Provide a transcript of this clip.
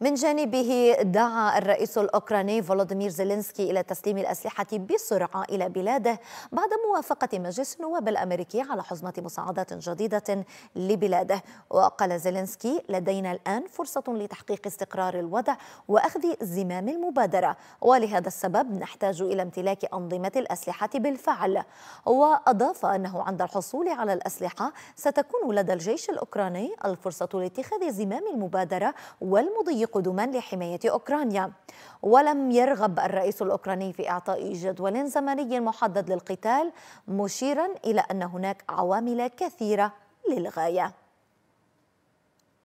من جانبه دعا الرئيس الأوكراني فولودمير زيلينسكي إلى تسليم الأسلحة بسرعة إلى بلاده بعد موافقة مجلس النواب الأمريكي على حزمة مساعدات جديدة لبلاده وقال زيلينسكي لدينا الآن فرصة لتحقيق استقرار الوضع وأخذ زمام المبادرة ولهذا السبب نحتاج إلى امتلاك أنظمة الأسلحة بالفعل وأضاف أنه عند الحصول على الأسلحة ستكون لدى الجيش الأوكراني الفرصة لاتخاذ زمام المبادرة والمضي قدما لحماية أوكرانيا ولم يرغب الرئيس الأوكراني في إعطاء جدول زمني محدد للقتال مشيرا إلى أن هناك عوامل كثيرة للغاية